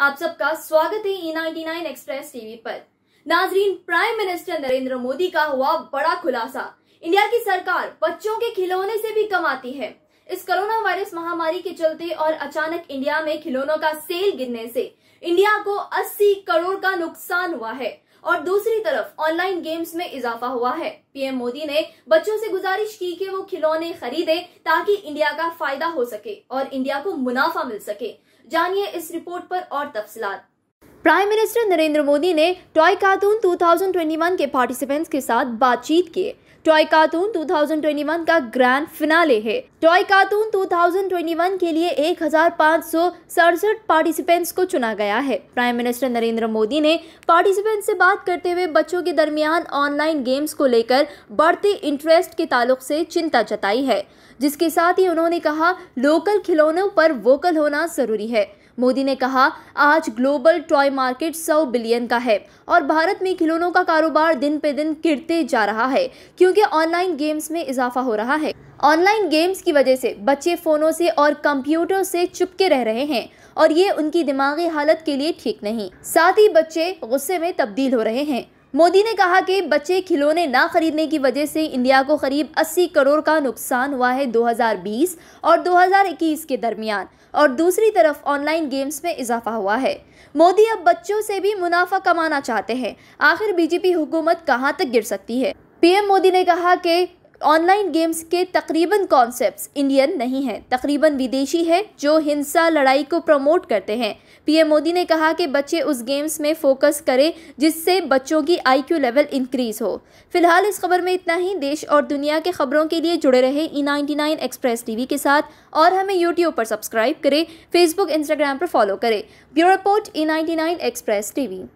आप सबका स्वागत है E ninety nine Express TV पर नाजरीन प्राइम मिनिस्टर नरेंद्र मोदी का हुआ बड़ा खुलासा इंडिया की सरकार बच्चों के खिलौने से भी कमाती है इस कोरोना वायरस महामारी के चलते और अचानक इंडिया में खिलौनों का सेल गिरने से इंडिया को 80 करोड़ का नुकसान हुआ है और दूसरी तरफ ऑनलाइन गेम्स में इजाफा हुआ है पीएम मोदी ने बच्चों से गुजारिश की कि वो खिलौने खरीदे ताकि इंडिया का फायदा हो सके और इंडिया को मुनाफा मिल सके जानिए इस रिपोर्ट पर और तफसलात प्राइम मिनिस्टर नरेंद्र मोदी ने टॉय कार्टून 2021 के पार्टिसिपेंट्स के साथ बातचीत किए टॉय कार्टून 2021 का ग्रैंड फिनाले है टॉय कार्टून 2021 के लिए एक पार्टिसिपेंट्स को चुना गया है प्राइम मिनिस्टर नरेंद्र मोदी ने पार्टिसिपेंट्स से बात करते हुए बच्चों के दरमियान ऑनलाइन गेम्स को लेकर बढ़ते इंटरेस्ट के ताल्लुक से चिंता जताई है जिसके साथ ही उन्होंने कहा लोकल खिलौनों पर वोकल होना जरूरी है मोदी ने कहा आज ग्लोबल टॉय मार्केट 100 बिलियन का है और भारत में खिलौनों का कारोबार दिन पे दिन गिरते जा रहा है क्योंकि ऑनलाइन गेम्स में इजाफा हो रहा है ऑनलाइन गेम्स की वजह से बच्चे फ़ोनों से और कंप्यूटर से चुपके रह रहे हैं और ये उनकी दिमागी हालत के लिए ठीक नहीं साथ ही बच्चे गुस्से में तब्दील हो रहे हैं मोदी ने कहा कि बच्चे खिलौने ना खरीदने की वजह से इंडिया को करीब 80 करोड़ का नुकसान हुआ है 2020 और 2021 के दरमियान और दूसरी तरफ ऑनलाइन गेम्स में इजाफा हुआ है मोदी अब बच्चों से भी मुनाफा कमाना चाहते हैं आखिर बीजेपी हुकूमत कहाँ तक गिर सकती है पीएम मोदी ने कहा कि ऑनलाइन गेम्स के तकरीबन कॉन्सेप्ट इंडियन नहीं है तकरीबन विदेशी है जो हिंसा लड़ाई को प्रमोट करते हैं पीएम मोदी ने कहा कि बच्चे उस गेम्स में फोकस करें जिससे बच्चों की आईक्यू लेवल इंक्रीज हो फिलहाल इस खबर में इतना ही देश और दुनिया के खबरों के लिए जुड़े रहे E ninety nine Express TV के साथ और हमें यूट्यूब पर सब्सक्राइब करें फेसबुक इंस्टाग्राम पर फॉलो करें bureau report E ninety nine Express TV